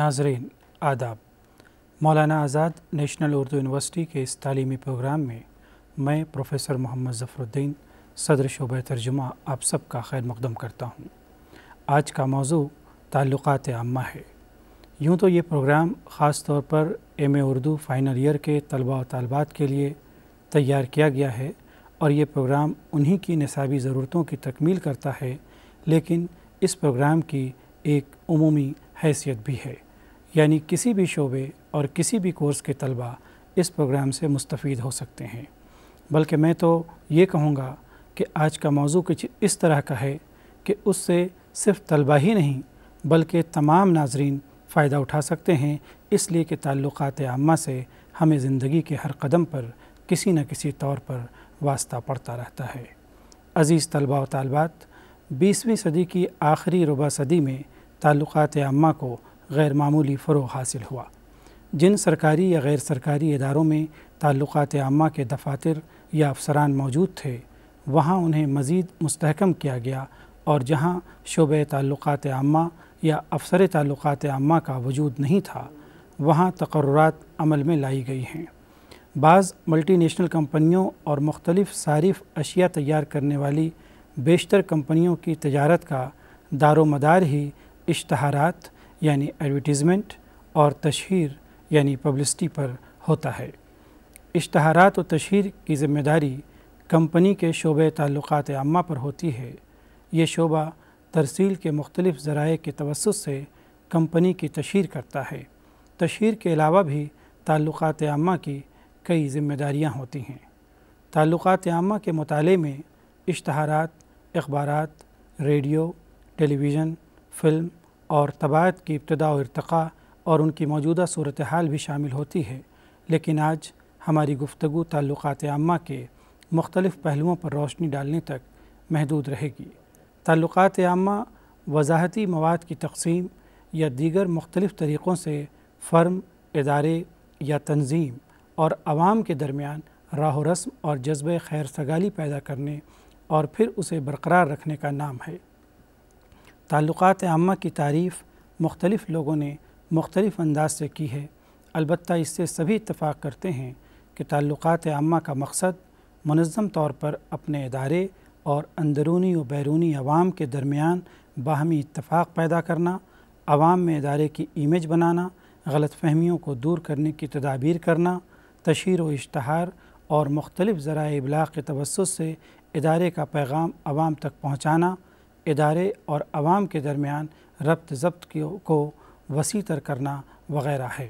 नाजरीन आदाब मौलाना आज़ाद नेशनल उर्दू यूनिवर्सिटी के इस तलीमी प्रोग्राम में मैं प्रोफेसर मोहम्मद ज़फ़रुद्दीन सदर शोब तर्जुमा आप सबका खैर मकदम करता हूँ आज का मौजू ताल्लुक़ात आमा है यूँ तो ये प्रोग्राम ख़ास तौर पर M A Urdu final year के तलबा व तलबात के लिए तैयार किया गया है और ये प्रोग्राम उन्हीं की नसाबी ज़रूरतों की तकमील करता है लेकिन इस प्रोग्राम की एक अमूमी हैसियत भी है यानी किसी भी शोबे और किसी भी कोर्स के तलबा इस प्रोग्राम से मुस्तफ़ हो सकते हैं बल्कि मैं तो ये कहूँगा कि आज का मौजू कुछ इस तरह का है कि उससे सिर्फ तलबा ही नहीं बल्कि तमाम नाजरीन फ़ायदा उठा सकते हैं इसलिए कि ताल्लुक़ आमा से हमें ज़िंदगी के हर कदम पर किसी न किसी तौर पर वास्ता पड़ता रहता है अज़ीज़ तलबा व तलबात बीसवीं सदी की आखिरी रुबा सदी में ताल्लुक़ आमा को गैर मामूली फ़रो हासिल हुआ जिन सरकारी या गैर सरकारी इदारों में ताल्लुक़ आमा के दफातर या अफसरान मौजूद थे वहाँ उन्हें मज़ीद मुस्तकम किया गया और जहाँ शोब ताल्लुक़ात आमा या अफसर ताल्लुक़ात आमा का वजूद नहीं था वहाँ तकर्रत अमल में लाई गई हैं बाज़ मल्टी नेशनल कंपनीों और मुख्तलिफ सारिफ अशिया तैयार करने वाली बेशतर कंपनीों की तजारत का दारोमदार ही इश्तहारात यानी एडवर्टीज़मेंट और तशहर यानी पब्लिसिटी पर होता है इश्तहारात और तशहर की ज़िम्मेदारी कंपनी के शोबे ताल्लुक़ आमा पर होती है ये शोबा तरसील के मुख्तलिफ़ ज़राए के तवसत से कंपनी की तशहर करता है तशहर के अलावा भी ताल्लुक़ आमा की कई ज़िम्मेदारियाँ होती हैं ताल्लुक़ आमा के मताले में इश्तहारात अखबार रेडियो टेलीविज़न फ़िल्म और तबायत की इब्तदा और इरतक़ा और उनकी मौजूदा सूरत हाल भी शामिल होती है लेकिन आज हमारी गुफ्तु ताल्लुक़ आमा के मुख्तलिफ़ पहलुओं पर रोशनी डालने तक महदूद रहेगी ताल्लुक़ आमा वजाहती मवाद की तकसीम या दीगर मुख्तलिफ़ तरीक़ों से फ़र्म इदारे या तंजीम और आवाम के दरमियान राह रस्म और जज्ब खैर सगाली पैदा करने और फिर उसे बरकरार रखने का नाम है ताल्लुक़ात आमा की तारीफ़ मुख्तलिफ़ लोगों ने मुख्तलिफ़ अंदाज से की है अलबत् इससे सभी इतफ़ाक़ करते हैं कि ताल्लुक़ात आमा का मकसद मनज़म तौर पर अपने इदारे और अंदरूनी व बैरूनी आवाम के दरमियान बाहमी इतफ़ाक़ पैदा करना आवाम में इदारे की इमेज बनाना गलत फहमियों को दूर करने की तदाबीर करना तशहर व इश्तहार और मुख्तलिफ़ ज़रा इबलाग के तवसत से इदारे का पैगाम आवाम तक पहुँचाना इदारे और आवाम के दरमियान रब्त जब्त को वसी तर करना वगैरह है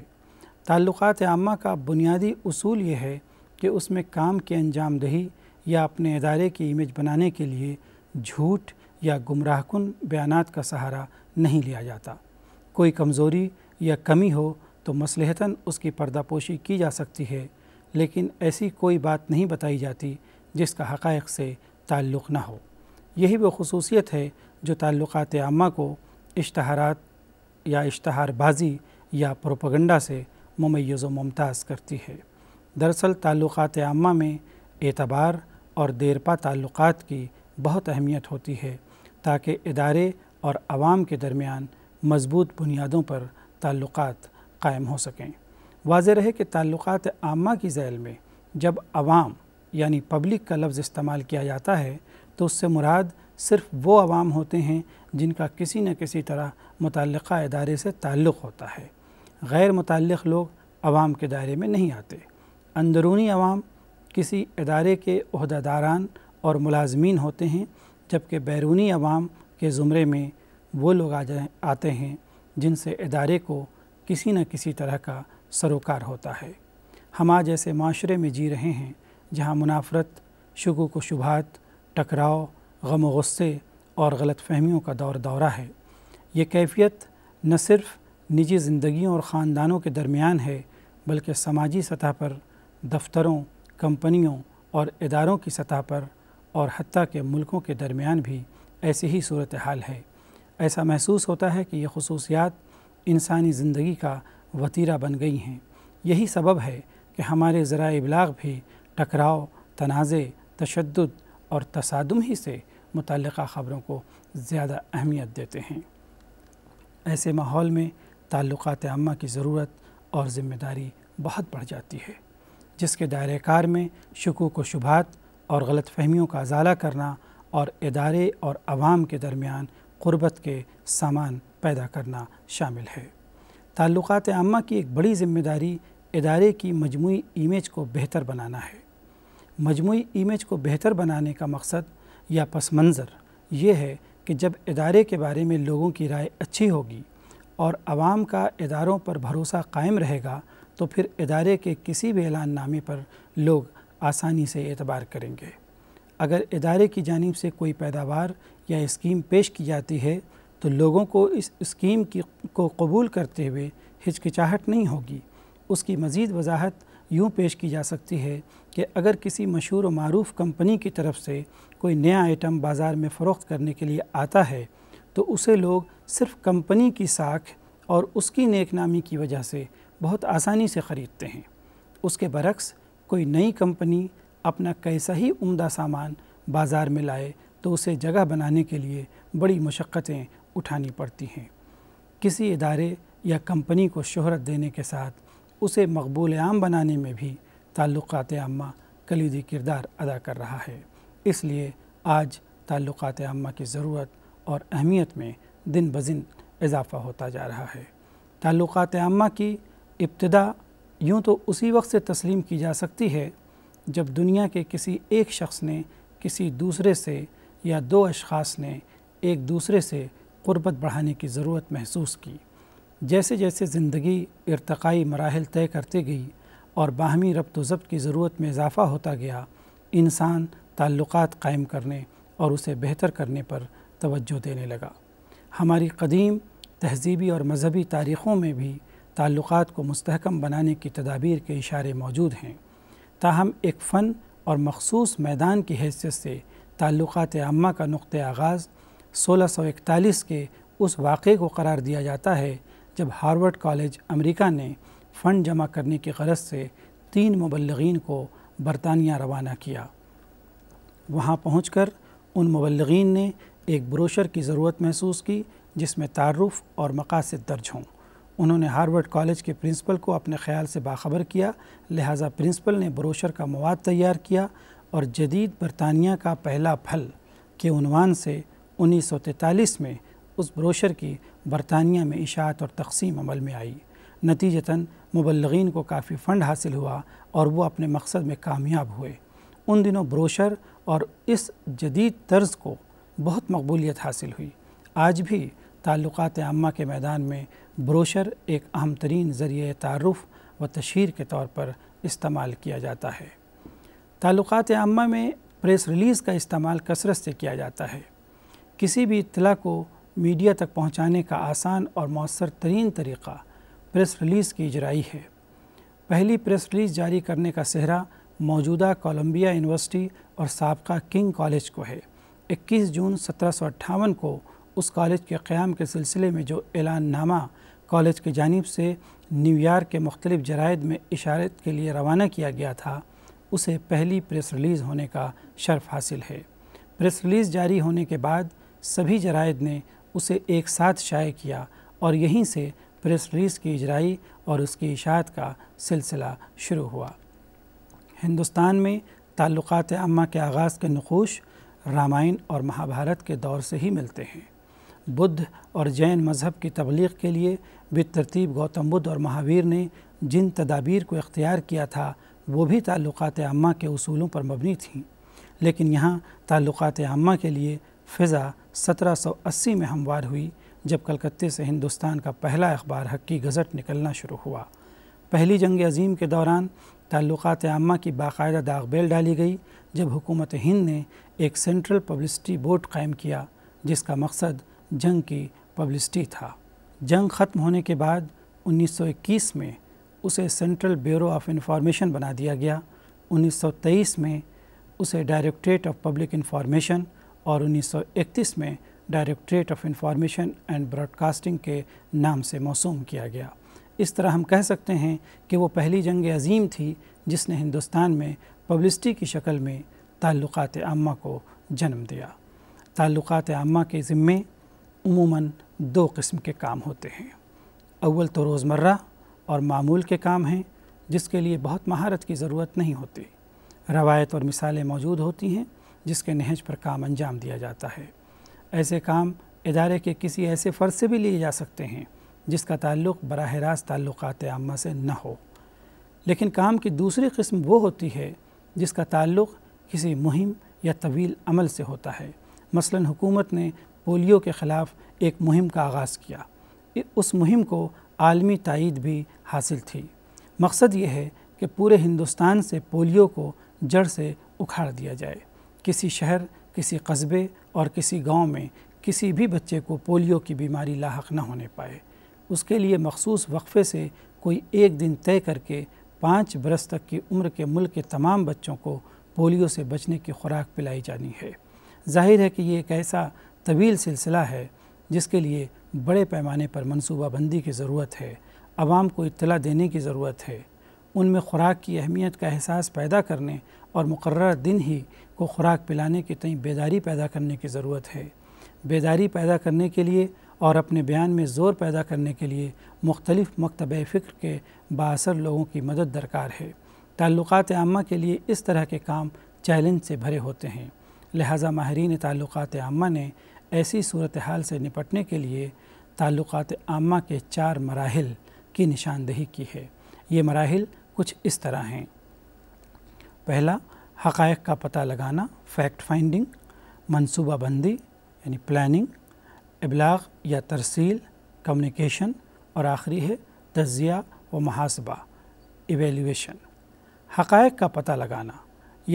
ताल्लुक़ात आमा का बुनियादी असूल ये है कि उसमें काम की अंजामदही या अपने इदारे की इमेज बनाने के लिए झूठ या गुमराहकुन बयान का सहारा नहीं लिया जाता कोई कमज़ोरी या कमी हो तो मसलहता उसकी पर्दापोशी की जा सकती है लेकिन ऐसी कोई बात नहीं बताई जाती जिसका हक़ से ताल्लुक़ न हो यही वो खसूसियत है जो ताल्लुक़ात आमा को इश्तहारात या इश्तहारबाजी या प्रोपगंडा से ममैज़ मुमताज़ करती है दरअसल ताल्लुक़ात आमा में एतबार और देरपा ताल्लुक़ात की बहुत अहमियत होती है ताकि इदारे और आवाम के दरमियान मजबूत बुनियादों पर ताल्लुक़ात कायम हो सकें वाज रहे कि ताल्लुक़ात आमा की जैल में जब आवाम यानी पब्लिक का लफ्ज़ इस्तेमाल किया जाता है तो उससे मुराद सिर्फ वो आवाम होते हैं जिनका किसी न किसी तरह मुतल अदारे से ताल्लुक़ होता है गैर मुतल लोग आवाम के दायरे में नहीं आते अंदरूनी आवाम किसी अदारे के अहदेदारान और मुलाजमीन होते हैं जबकि बैरूनी आवाम के ज़ुमरे में वो लोग आ जाए आते हैं जिनसे अदारे को किसी न किसी तरह का सरोकार होता है हम आज ऐसे माशरे में जी रहे हैं जहाँ मुनाफरत शुगु को शुभात टकराव गम गुस्से और गलत फहमियों का दौर दौरा है ये कैफियत न सिर्फ निजी ज़िंदगियों और ख़ानदानों के दरमियान है बल्कि समाजी सतह पर दफ्तरों कंपनियों और इदारों की सतह पर और हती के मुल्कों के दरमियान भी ऐसी ही सूरत हाल है ऐसा महसूस होता है कि ये खसूसियात इंसानी ज़िंदगी का वतीरा बन गई हैं यही सबब है कि हमारे ज़रा इबलाग भी टकराव तनाज़ तशद और तसादम ही से मुतल ख़बरों को ज़्यादा अहमियत देते हैं ऐसे माहौल में ताल्लुक़ात अम्मा की ज़रूरत और ज़िम्मेदारी बहुत बढ़ जाती है जिसके दायरे कार में शकूक व शुभात और गलत फहमियों का अजाला करना और इदारे और आवाम के दरमियान क़ुरबत के सामान पैदा करना शामिल है ताल्लुक़ात अम्मा की एक बड़ी ज़िम्मेदारी इदारे की मजमू इमेज को बेहतर बनाना है मजमू इमेज को बेहतर बनाने का मकसद या पस मंज़र ये है कि जब इदारे के बारे में लोगों की राय अच्छी होगी और आवाम का इदारों पर भरोसा कायम रहेगा तो फिर इदारे के किसी भी ऐलाननामे पर लोग आसानी से एतबार करेंगे अगर इदारे की जानब से कोई पैदावार या स्कीम पेश की जाती है तो लोगों को इस स्कीम की को कबूल करते हुए हिचकिचाहट नहीं होगी उसकी मज़ीद वजाहत यूँ पेश की जा सकती है कि अगर किसी मशहूर और मरूफ कंपनी की तरफ से कोई नया आइटम बाज़ार में फ़रोख्त करने के लिए आता है तो उसे लोग सिर्फ कंपनी की साख और उसकी नेकनामी की वजह से बहुत आसानी से ख़रीदते हैं उसके बरक्स कोई नई कंपनी अपना कैसा ही उम्दा सामान बाज़ार में लाए तो उसे जगह बनाने के लिए बड़ी मशक्क़तें उठानी पड़ती हैं किसी इदारे या कंपनी को शहरत देने के साथ उसे मकबूल आम बनाने में भी ताल्लुक़ात आमा कलीदी किरदार अदा कर रहा है इसलिए आज ताल्लुक़ात आमा की ज़रूरत और अहमियत में दिन ब दिन इजाफ़ा होता जा रहा है ताल्लुक़ात आमा की इब्तदा यूँ तो उसी वक्त से तस्लीम की जा सकती है जब दुनिया के किसी एक शख्स ने किसी दूसरे से या दो अशास ने एक दूसरे से क़ुरबत बढ़ाने की ज़रूरत महसूस की जैसे जैसे ज़िंदगी इरतकाई मराहल तय करती गई और बाहमी रबत ज़ब्त की ज़रूरत में इजाफ़ा होता गया इंसान ताल्लुक़ कायम करने और उसे बेहतर करने पर तवज्जो देने लगा हमारी कदीम तहजीबी और मजहबी तारीख़ों में भी ताल्लुक़ को मस्तकम बनाने की तदाबीर के इशारे मौजूद हैं ताहम एक फ़न और मखसूस मैदान की हैसियत से ताल्लुक़ आमा का नुक़ आगाज़ सोलह सौ इकतालीस के उस वाक़े को करार दिया जाता है जब हार्वर्ड कॉलेज अमेरिका ने फ़ंड जमा करने की गरज से तीन मुबलगिन को बरतानिया रवाना किया वहाँ पहुँच उन मुबलगिन ने एक ब्रोशर की ज़रूरत महसूस की जिसमें तारफ़ और मकासद दर्ज हों उन्होंने हार्वर्ड कॉलेज के प्रिंसिपल को अपने ख्याल से बाखबर किया लिहाजा प्रिंसिपल ने ब्रोशर का मवाद तैयार किया और जदीद बरतानिया का पहला फल के उनवान से तैतालीस में उस ब्रोशर की बरतानिया में इशात और तकसीम अमल में आई नतीजतन मुबलगिन को काफ़ी फ़ंड हासिल हुआ और वो अपने मकसद में कामयाब हुए उन दिनों ब्रोशर और इस जदीद तर्ज़ को बहुत मकबूलियत हासिल हुई आज भी ताल्लुक़ आमा के मैदान में ब्रोशर एक अहम तरीन ज़रिए तारफ़ व तशहर के तौर पर इस्तेमाल किया जाता है ताल्लुक अम्मा में प्रेस रिलीज़ का इस्तेमाल कसरत से किया जाता है किसी भी इतला को मीडिया तक पहुंचाने का आसान और मौसर तरीन तरीक़ा प्रेस रिलीज़ की इजराई है पहली प्रेस रिलीज़ जारी करने का सेहरा मौजूदा कोलंबिया यूनिवर्सिटी और सबका किंग कॉलेज को है 21 जून सत्रह को उस कॉलेज के क़्याम के सिलसिले में जो ऐलाननामा कॉलेज की जानब से न्यूयॉर्क के मुख्तलिफ जराइद में इशारत के लिए रवाना किया गया था उसे पहली प्रेस रिलीज़ होने का शर्फ हासिल है प्रेस रिलीज़ जारी होने के बाद सभी जराइद ने उसे एक साथ शाये किया और यहीं से प्रेस रिलीज़ की इजराई और उसकी इशात का सिलसिला शुरू हुआ हिंदुस्तान में ताल्लुक़ अम्मा के आगाज़ के नखोश रामायण और महाभारत के दौर से ही मिलते हैं बुद्ध और जैन मज़हब की तबलीग के लिए बेतरतीब गौतम बुद्ध और महावीर ने जिन तदाबीर को इख्तियार किया था वो भी ताल्लुक़ात अम्मा के असूलों पर मबनी थीं लेकिन यहाँ ताल्लुक़ात अम्मा के लिए फ़िज़ा 1780 में हमवार हुई जब कलकत्ते से हिंदुस्तान का पहला अखबार हक्की गज़ट निकलना शुरू हुआ पहली जंग अजीम के दौरान ताल्लुकात आमा की बाकायदा बेल डाली गई जब हुकूमत हिंद ने एक सेंट्रल पब्लिसिटी बोर्ड कायम किया जिसका मकसद जंग की पब्लिसिटी था जंग ख़त्म होने के बाद 1921 में उसे सेंट्रल ब्यूरो ऑफ इंफॉर्मेशन बना दिया गया 1923 में उसे डायरेक्ट्रेट ऑफ पब्लिक इंफॉर्मेशन और 1931 में directorate of information and broadcasting के नाम से मौसूम किया गया इस तरह हम कह सकते हैं कि वो पहली जंग अजीम थी जिसने हिंदुस्तान में पब्लिसिटी की शक्ल में ताल्लुक़ात आमा को जन्म दिया ताल्लुक़ात आमा के ज़िम्मे उमूमन दो किस्म के काम होते हैं अव्वल तो रोज़मर्रा और मामूल के काम हैं जिसके लिए बहुत महारत की ज़रूरत नहीं होती रवायत और मिसालें मौजूद होती हैं जिसके नहज पर काम अंजाम दिया जाता है ऐसे काम इदारे के किसी ऐसे फ़र्ज से भी लिए जा सकते हैं जिसका ताल्लुक बरह रास्त ताल्लुकात आमा से न हो लेकिन काम की दूसरी कस्म वो होती है जिसका ताल्लुक किसी मुहिम या तवील अमल से होता है मसलन हुकूमत ने पोलियो के ख़िलाफ़ एक मुहिम का आगाज़ किया उस मुहिम को आलमी तइद भी हासिल थी मकसद ये है कि पूरे हिंदुस्तान से पोलियो को जड़ से उखाड़ दिया जाए किसी शहर किसी कस्बे और किसी गांव में किसी भी बच्चे को पोलियो की बीमारी लाक न होने पाए उसके लिए मखसूस वक्फ़े से कोई एक दिन तय करके पाँच बरस तक की उम्र के मुल्क के तमाम बच्चों को पोलियो से बचने की खुराक पिलाई जानी है जाहिर है कि ये एक ऐसा तवील सिलसिला है जिसके लिए बड़े पैमाने पर मनसूबाबंदी की ज़रूरत है आवाम को इतला देने की ज़रूरत है उनमें खुराक की अहमियत का एहसास पैदा करने और मुकर दिन ही को खुराक पिलाने के तई बेदारी पैदा करने की ज़रूरत है बेदारी पैदा करने के लिए और अपने बयान में ज़ोर पैदा करने के लिए मुख्तलिफ़ मकतब फ़िक्र के बासर लोगों की मदद दरकार है ताल्लुक़ात आमा के लिए इस तरह के काम चैलेंज से भरे होते हैं लिहाजा माहरीन ताल्लुक़ात आमा ने ऐसी सूरत हाल से निपटने के लिए ताल्लुक़ात आमा के चार मराहल की निशानदही की है ये मराहल कुछ इस तरह हैं पहला हक़ का पता लगाना फैक्ट फाइंडिंग मनसूबा बंदी यानी प्लानिंग इबलाग या तरसील कम्युनिकेशन और आखिरी है तजिया व महासबा एवेल्यूशन हक़ का पता लगाना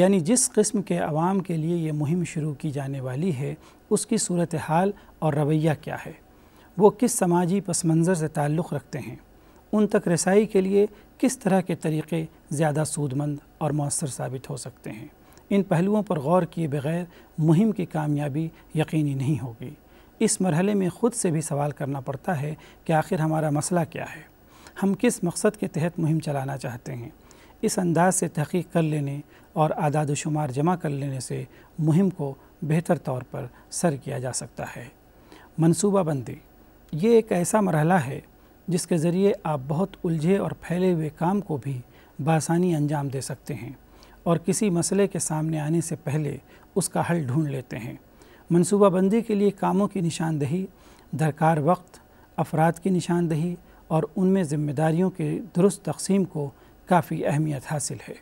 यानी जिस किस्म के आवाम के लिए ये मुहिम शुरू की जाने वाली है उसकी सूरत हाल और रवैया क्या है वो किस समाजी पस मंज़र से ताल्लुक़ रखते हैं उन तक रसाई के लिए किस तरह के तरीक़े ज़्यादा सूदमंद और मौसर साबित हो सकते हैं इन पहलुओं पर गौर किए बगैर मुहिम की कामयाबी यकीनी नहीं होगी इस मरहले में ख़ुद से भी सवाल करना पड़ता है कि आखिर हमारा मसला क्या है हम किस मकसद के तहत मुहिम चलाना चाहते हैं इस अंदाज से तहकीक कर लेने और आदाद शुमार जमा कर लेने से मुहिम को बेहतर तौर पर सर किया जा सकता है मनसूबाबंदी ये एक ऐसा मरहला है जिसके ज़रिए आप बहुत उलझे और फैले हुए काम को भी बासानी अंजाम दे सकते हैं और किसी मसले के सामने आने से पहले उसका हल ढूंढ लेते हैं मनसूबाबंदी के लिए कामों की निशानदही दरकार वक्त अफराद की निशानदही और उनमें ज़िम्मेदारियों के दुरुस्त तकसीम को काफ़ी अहमियत हासिल है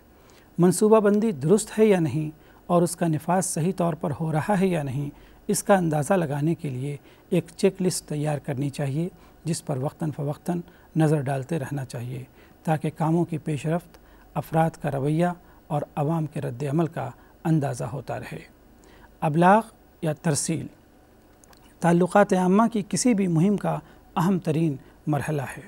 मनसूबाबंदी दुरुस्त है या नहीं और उसका नफाज सही तौर पर हो रहा है या नहीं इसका अंदाज़ा लगाने के लिए एक चेक लिस्ट तैयार करनी चाहिए जिस पर वक्ता फ़वक्ता नज़र डालते रहना चाहिए ताकि कामों की पेशरफ अफराद का रवैया और आवाम के रद्दमल का अंदाज़ा होता रहे अबलाग या तरसील ताल्लुक़ आमा की किसी भी मुहिम का अहम तरीन मरहला है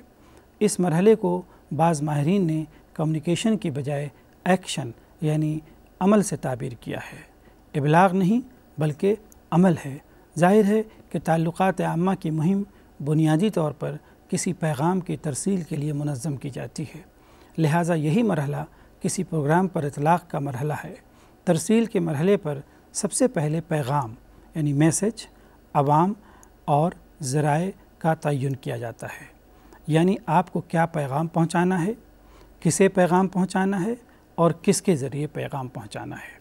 इस मरहले को बाज़ माहरीन ने कम्युनिकेशन की बजाय एक्शन यानी अमल से ताबीर किया है अबलाग नहीं बल्कि अमल है जाहिर है कि ताल्लुक़ आमा की मुहिम बुनियादी तौर पर किसी पैगाम की तरसील के लिए मनज़म की जाती है लिहाजा यही मरहला किसी प्रोग्राम पर इतलाक़ का मरहला है तरसील के मरहले पर सबसे पहले पैगाम यानी मैसेज आवाम और ज़राए का तयन किया जाता है यानी आपको क्या पैगाम पहुँचाना है किसे पैगाम पहुँचाना है और किसके ज़रिए पैगाम पहुँचाना है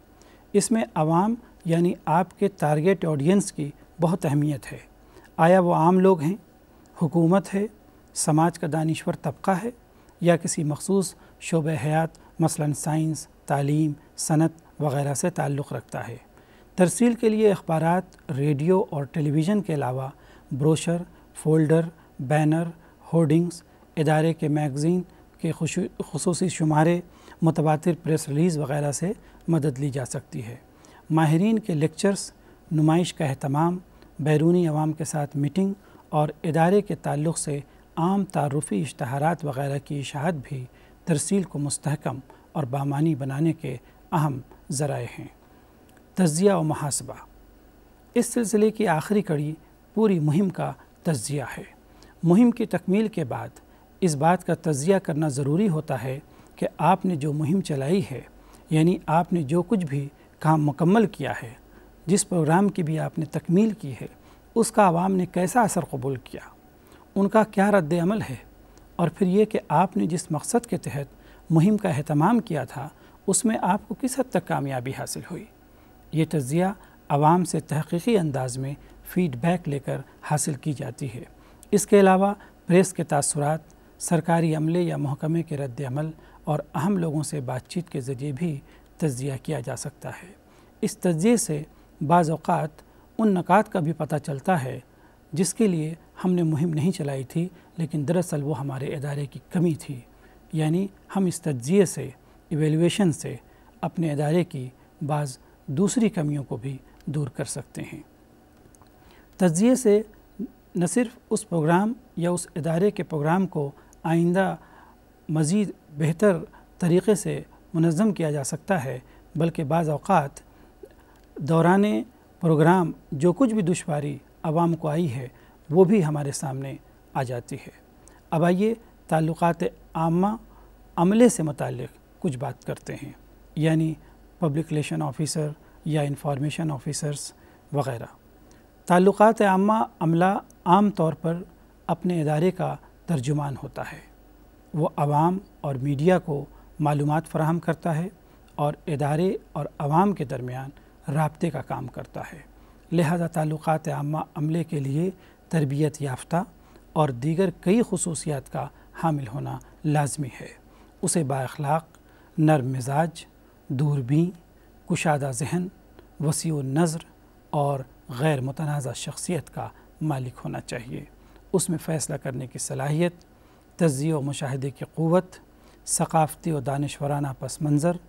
इसमें आवाम यानी आपके टारगेट ऑडियंस की बहुत अहमियत है आया वो आम लोग हैं हुकूमत है समाज का दानश्वर तबका है या किसी मखसूस शोब हयात मसला साइंस तालीम सनत वगैरह से ताल्लुक़ रखता है तरसील के लिए अखबार रेडियो और टेलीविज़न के अलावा ब्रोशर फोल्डर बैनर होर्डिंग्स इदारे के मैगज़ीन के खसूस शुमारे मुतबातर प्रेस रिलीज़ वगैरह से मदद ली जा सकती है माहरीन के लेक्चर्स नुमाइश का अहतमाम बैरूनी आवाम के साथ मीटिंग और इदारे के ताल्लुक़ से आम तारफ़ी इश्तहारात वगैरह की इशाहत भी तरसील को मस्तकम और बामानी बनाने के अहम ज़राए हैं तजिया और महासबा इस सिलसिले की आखिरी कड़ी पूरी मुहिम का तजिया है मुहिम की तकमील के बाद इस बात का तजिया करना ज़रूरी होता है कि आपने जो मुहिम चलाई है यानी आपने जो कुछ भी काम मुकम्मल किया है जिस प्रोग्राम की भी आपने तकमील की है उसका आवाम ने कैसा असर कबूल किया उनका क्या रद्दमल है और फिर ये कि आपने जिस मकसद के तहत मुहिम का अहतमाम किया था उसमें आपको किस हद तक कामयाबी हासिल हुई ये तजिया आवाम से तहकीकी अंदाज में फ़ीडबैक लेकर हासिल की जाती है इसके अलावा प्रेस के तसरत सरकारी अमले या महकमे के रद्दमल और अहम लोगों से बातचीत के ज़रिए भी तजिया किया जा सकता है इस तजिए से बाज़ात उन नकात का भी पता चलता है जिसके लिए हमने मुहिम नहीं चलाई थी लेकिन दरअसल वो हमारे इदारे की कमी थी यानी हम इस तजिए से एवेलुएशन से अपने इदारे की बाज़ दूसरी कमियों को भी दूर कर सकते हैं तजिए से न सिर्फ उस प्रोग्राम या उस इदारे के प्रोग्राम को आइंदा मज़ीद बेहतर तरीक़े से मनज़म किया जा सकता है बल्कि बाज़ात दौरान प्रोग्राम जो कुछ भी दुश्वारी आवाम को आई है वो भी हमारे सामने आ जाती है अब आइए ताल्लुक़ आमा अमले से मुतक़ कुछ बात करते हैं यानी पब्लिक रिलेशन ऑफिसर या इंफॉर्मेशन ऑफिसर्स वगैरह ताल्लुक़ आमा अमला आम तौर पर अपने इदारे का तर्जुमान होता है वो आवाम और मीडिया को मालूम फ़राहम करता है और इदारे और आवाम के दरमियान रबते का काम करता है लिहाजा ताल्लुक आमा अमले के लिए तरबियत याफ्ता और दीगर कई खसूसियात का हामिल होना लाजमी है उसे बाखलाक़ नरम मिजाज दूरबी कुशादा जहन वसी नज़र और गैर मुतनाज़ शख्सियत का मालिक होना चाहिए उसमें फ़ैसला करने की सलाहियत व मुशाहदे की क़वत सकाफ़ती और दानशवराना पस मंज़र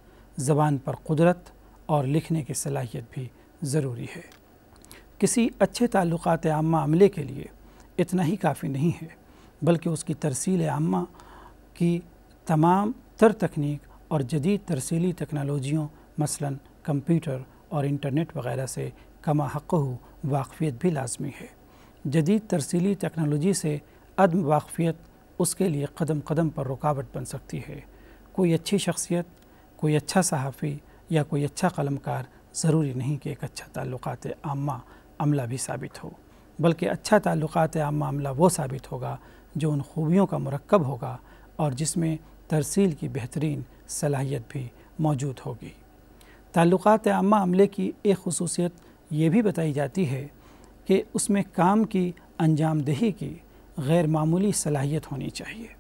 ज़बान पर कुदरत और लिखने की सलाहियत भी ज़रूरी है किसी अच्छे ताल्लुक आमा अमले के लिए इतना ही काफ़ी नहीं है बल्कि उसकी तरसील आमा की तमाम तर तकनीक और जदीद तरसीली टेक्नोलॉजियों मसलन कंप्यूटर और इंटरनेट वगैरह से कमा हक़ वाकफ़ियत भी लाजमी है जदीद तरसीली टेक्नोलॉजी से अदम वाकफ़ियत उसके लिए कदम कदम पर रुकावट बन सकती है कोई अच्छी शख्सियत कोई अच्छा सहाफ़ी या कोई अच्छा कलमकार ज़रूरी नहीं कि एक अच्छा ताल्लुक़ात आमा अमला भी साबित हो बल्कि अच्छा ताल्लुक़ात आमा अमला वो साबित होगा जो उन खूबियों का मरकब होगा और जिसमें तरसील की बेहतरीन सलाहियत भी मौजूद होगी ताल्लुक़ात आमा अमले की एक खसूसियत ये भी बताई जाती है कि उसमें काम की अंजाम की गैर मामूली सलाहियत होनी चाहिए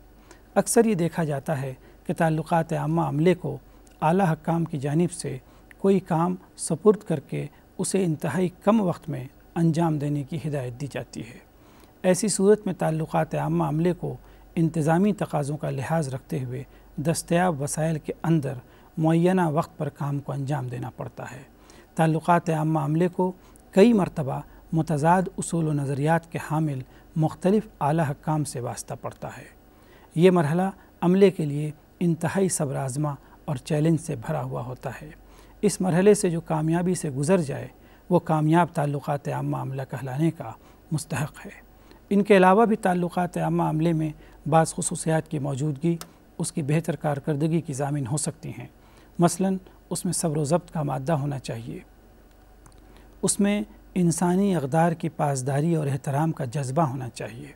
अक्सर ये देखा जाता है कि ताल्लुक़ात आमा अमले को आला हकाम की जानब से कोई काम सपुर्द करके उसे इंतहाई कम वक्त में अंजाम देने की हिदायत दी जाती है ऐसी सूरत में ताल्लुकात आम अमले को इंतज़ामी तकाज़ों का लिहाज रखते हुए दस्तयाब वसाइल के अंदर मुना वक्त पर काम को अंजाम देना पड़ता है ताल्लुकात आम अमले को कई मरतबा मतजाद असूल नज़रियात के हामिल मुख्तलिफ़ आला हकाम से वास्ता पड़ता है ये मरहला अमले के लिए इंतहाई आजमा और चैलेंज से भरा हुआ होता है इस मरहले से जो कामयाबी से गुज़र जाए वो कामयाब ताल्लुक आमा अमला कहलाने का मुस्तक है इनके अलावा भी ताल्लुक आमा अमले में बाज़ खसूसियात की मौजूदगी उसकी बेहतर कारकर्दगी की जामिन हो सकती हैं मसलन उसमें सब्र ज़ब्त का मादा होना चाहिए उसमें इंसानी अकदार की पासदारी और एहतराम का जज्बा होना चाहिए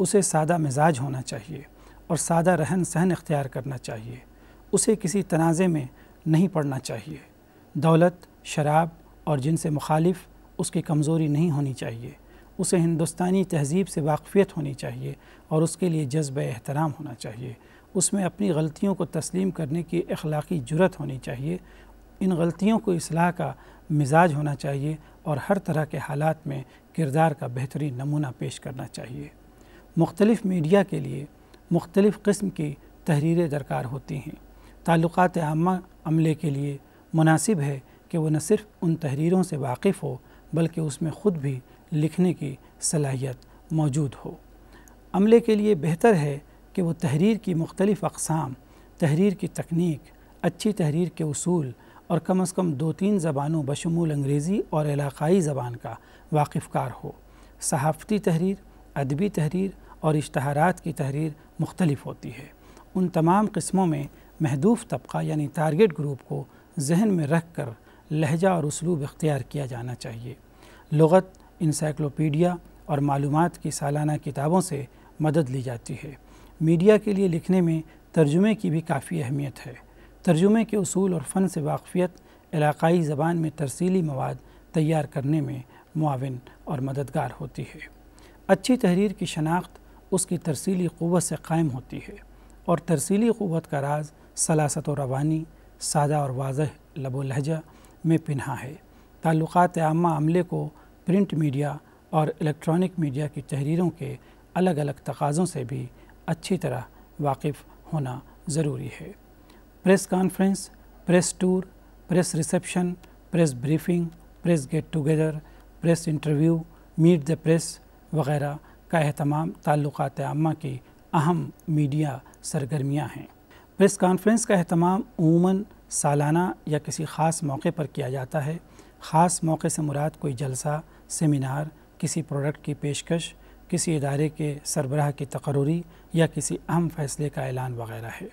उसे सादा मिजाज होना चाहिए और सादा रहन सहन अख्तियार करना चाहिए उसे किसी तनाज़े में नहीं पड़ना चाहिए दौलत शराब और जिनसे मुखालिफ उसकी कमज़ोरी नहीं होनी चाहिए उसे हिंदुस्तानी तहज़ीब से वाकफ़ियत होनी चाहिए और उसके लिए जज्ब एहतराम होना चाहिए उसमें अपनी गलतियों को तस्लीम करने की अखलाकी जरूरत होनी चाहिए इन गलतियों को असलाह का मिजाज होना चाहिए और हर तरह के हालात में किरदार का बेहतरीन नमूना पेश करना चाहिए मुख्तलिफ़ मीडिया के लिए मुख्तलिफ़ की तहरीरें दरकार होती हैं ताल्लुक़ात आम अमले के लिए मुनासिब है कि वह न सिर्फ उन तहरीरों से वाकिफ़ हो बल्कि उसमें ख़ुद भी लिखने की सलाहियत मौजूद हो अमले के लिए बेहतर है कि वह तहरीर की मुख्तलिफ़ अकसाम तहरीर की तकनीक अच्छी तहरीर के असूल और कम अज़ कम दो तीन ज़बानों बशमूल अंग्रेज़ी और इलाकई ज़बान का वाकफकार हो सहाफ़ती तहरीर अदबी तहरीर और इश्तहारात की तहरीर मुख्तलिफ़ होती है उन तमाम किस्मों में महदूफ तबका यानी टारगेट ग्रुप को जहन में रख कर लहजा और उसलूब इख्तियार किया जाना चाहिए लगत इंसाइक्लोपीडिया और मालूम की सालाना किताबों से मदद ली जाती है मीडिया के लिए लिखने में तर्जुमे की भी काफ़ी अहमियत है तर्जुमे के असूल और फ़न से वाकफ़ियत इलाकई ज़बान में तरसीली मवाद तैयार करने में मुआन और मददगार होती है अच्छी तहरीर की शनाख्त उसकी तरसीली क़वत से कायम होती है और तरसीली क़वत का राज सलासत और रवानी सादा और वाजह लबो लहजा में पिन्हा है ताल्लुक आमा अमले को प्रिंट मीडिया और इलेक्ट्रॉनिक मीडिया की तहरीरों के अलग अलग तकाज़ों से भी अच्छी तरह वाकिफ़ होना ज़रूरी है press conference press tour press reception press briefing press get together press interview meet the press वगैरह का अहतमाम ताल्लुक आमा की अहम मीडिया सरगर्मियाँ हैं प्रेस कॉन्फ्रेंस का अहतमाम उमूमा सालाना या किसी ख़ास मौके पर किया जाता है ख़ास मौके से मुराद कोई जलसा सेमिनार किसी प्रोडक्ट की पेशकश किसी इदारे के सरबराह की तकरूरी या किसी अहम फैसले का ऐलान वगैरह है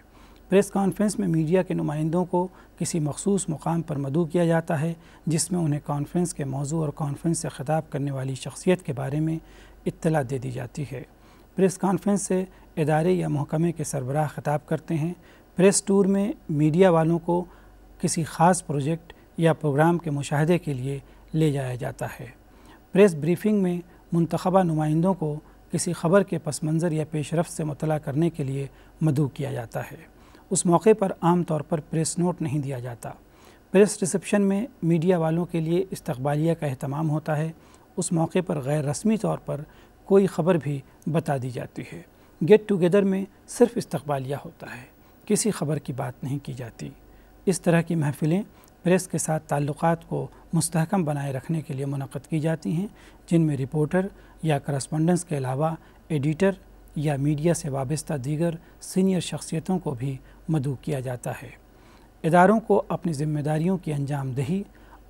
प्रेस कॉन्फ्रेंस में मीडिया के नुमाइंदों को किसी मखसूस मुकाम पर मदू किया जाता है जिसमें उन्हें कॉन्फ्रेंस के मौजू और कॉन्फ्रेंस से खताब करने वाली शख्सियत के बारे में इतला दे दी जाती है प्रेस कॉन्फ्रेंस से इदारे या महकमे के सरबराह ख़िताब करते हैं प्रेस टूर में मीडिया वालों को किसी ख़ास प्रोजेक्ट या प्रोग्राम के मुशाहदे के लिए ले जाया जाता है प्रेस ब्रीफिंग में मंतखबा नुमाइंदों को किसी खबर के पस मंज़र या पेशरफ से मुतला करने के लिए मदू किया जाता है उस मौके पर आम तौर पर प्रेस नोट नहीं दिया जाता प्रेस रिसप्शन में मीडिया वालों के लिए इस्तबालिया का अहतमाम होता है उस मौके पर गैर रस्मी तौर पर कोई ख़बर भी बता दी जाती है गेट टुगेदर में सिर्फ इस्तबालिया होता है किसी खबर की बात नहीं की जाती इस तरह की महफ़िलें प्रेस के साथ ताल्लुकात को मुस्तकम बनाए रखने के लिए मुनद की जाती हैं जिनमें रिपोर्टर या करस्पोंडेंस के अलावा एडिटर या मीडिया से वाबस्ता दीगर सीनियर शख्सियतों को भी मदु किया जाता है इदारों को अपनी ज़िम्मेदारियों की अंजामदेही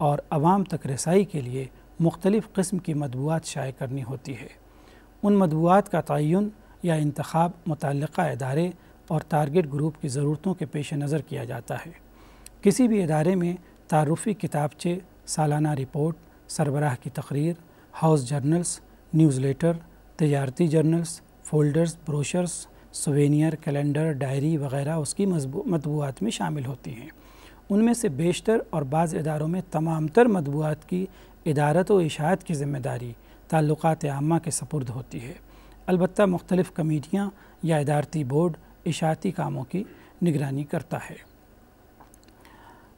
और आवाम तक रसाई के लिए मुख्तलिफ़ कस्म की मदबूआत शाये करनी होती है उन मदबूआत का तयन या इंतब मुतल अदारे और टारगेट ग्रुप की ज़रूरतों के पेश नज़र किया जाता है किसी भी इदारे में तारफ़ी किताबचे सालाना रिपोर्ट सरबराह की तकरीर हाउस जर्नल्स न्यूज़ लेटर तजारती journals folders brochures souvenir calendar diary वगैरह उसकी मतबूआत में शामिल होती हैं उनमें से बेशतर और बाज़ इदारों में तमाम तर मतबूआत की इदारत व इशात की ज़िम्मेदारी ताल्लुक़ात आमा के सपुर्द होती है अलबत् मुख्तलिफ़ कमेटियाँ या इदारती बोर्ड इशाती कामों की निगरानी करता है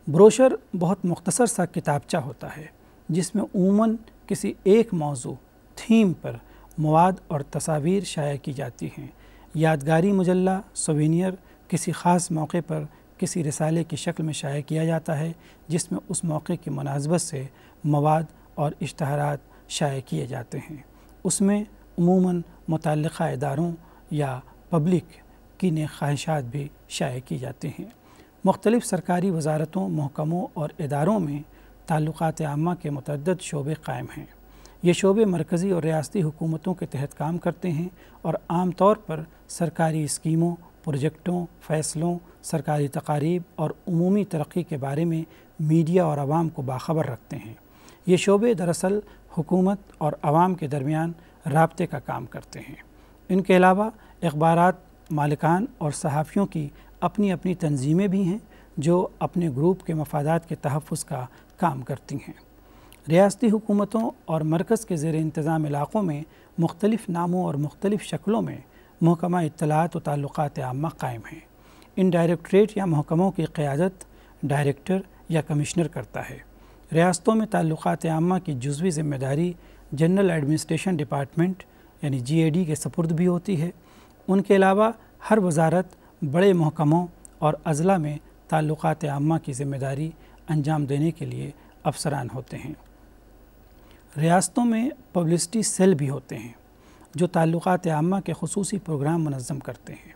ब्रोशर बहुत मुख्तसर सा किताबचा होता है जिसमें उमूमन किसी एक मौजू थीम पर मवाद और तस्वीर शाया की जाती हैं यादगारी मुजल्ला सोवीनियर किसी ख़ास मौके पर किसी रिसाले की शक्ल में शाया किया जाता है जिसमें उस मौके की मुनासबत से मवाद और इश्तहारात शाया किए जाते हैं उसमें उमूमा मुतल इदारों या पब्लिक कीने ख्वाहिशात भी शाये की जाती हैं मुख्तलिफ़ सरकारी वजारतों महकमों और इदारों में ताल्लुक आमा के मतदद शोबे कायम हैं ये शोबे मरकज़ी और रियाती हुकूमतों के तहत काम करते हैं और आम तौर पर सरकारी स्कीमों प्रोजेक्टों फ़ैसलों सरकारी तकारीब और अमूमी तरक्की के बारे में मीडिया और आवाम को बाखबर रखते हैं ये शोबे दरअसल हुकूमत और आवाम के दरमियान रबते का काम करते हैं इनके अलावा अखबार मालिकान और सहाफ़ियों की अपनी अपनी तंजीमें भी हैं जो अपने ग्रुप के मफादात के तहफ़ का काम करती हैं रियाती हुकूमतों और मरकज़ के ज़ेर इंतज़ाम इलाक़ों में मुख्तलिफ़ नामों और मुख्तलिफ़ शक्लों में महकमा इतलात और ताल्लुक़ात आमा कायम हैं इन डायरेक्ट्रेट या महकमों की क़्यादत डायरेक्टर या कमिश्नर करता है रियासतों में ताल्लुक़ात आमा की जजवी ज़िम्मेदारी जनरल एडमिनिस्ट्रेशन डिपार्टमेंट यानी जी ए डी के सपुर्द भी होती है उनके अलावा हर वजारत बड़े महकमों और अजला में ताल्लुक आमा की ज़िम्मेदारी अंजाम देने के लिए अफसरान होते हैं रियासतों में पब्लिसिटी सेल भी होते हैं जो ताल्लुक़ात आमा के खसूस प्रोग्राम मनज़म करते हैं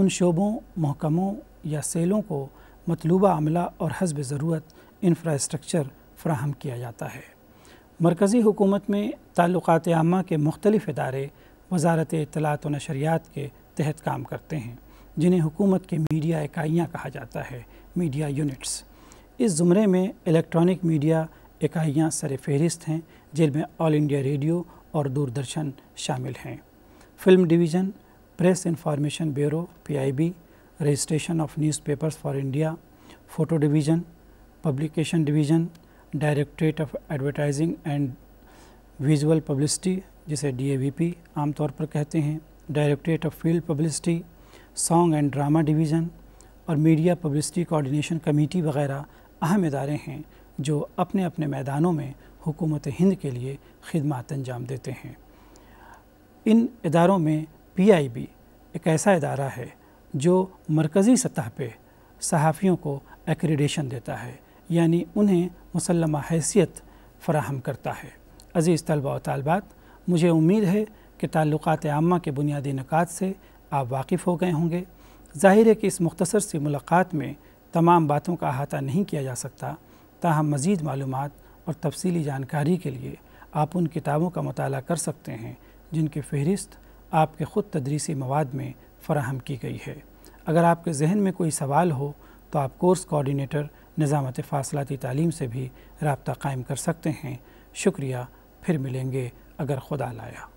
उन शोबों महकमों या सेलों को मतलूबा अमला और हजब ज़रूरत इंफ्रास्ट्रक्चर फ्राहम किया जाता है मरकज़ी हुकूमत में ताल्लुक आमा के मुख्तलिफ़ इदारे वजारत इतलात व नशरियात के तहत काम करते हैं जिन्हें हुकूमत के मीडिया इकाइयाँ कहा जाता है मीडिया यूनिट्स इस ज़ुमरे में इलेक्ट्रॉनिक मीडिया इकाइयाँ सर फहरिस्त हैं जिनमें ऑल इंडिया रेडियो और दूरदर्शन शामिल हैं film division press information bureau PIB registration of newspapers for India photo division publication division directorate of advertising and visual publicity जिसे डी आमतौर पर कहते हैं directorate of field publicity song and drama division और media publicity coordination committee वगैरह अहम इदारे हैं जो अपने अपने मैदानों में हुकूमत हिंद के लिए खदमात अंजाम देते हैं इन इदारों में पी आई बी एक ऐसा अदारा है जो मरकज़ी सतह पर सहाफ़ियों को एक्रीडेशन देता है यानी उन्हें मुसलमा हैसियत फ़राहम करता है अज़ीज़ तलबा और मुझे उम्मीद है कि ताल्लुक़ात आमा के बुनियादी नक़ात से आप वाकिफ़ हो गए होंगे ज़ाहिर है कि इस मुख्तसर सी मुलाकात में तमाम बातों का अहाता नहीं किया जा सकता ताहम मज़ीद मालूम और तफसली जानकारी के लिए आप उन किताबों का मताल कर सकते हैं जिनकी फहरिस्त आपके ख़ुद तदरीसी मवाद में फ़राहम की गई है अगर आपके जहन में कोई सवाल हो तो आप कोर्स कोऑर्डिनेटर निज़ामत फासलाती तालीम से भी रबता कायम कर सकते हैं शुक्रिया फिर मिलेंगे अगर खुदा लाया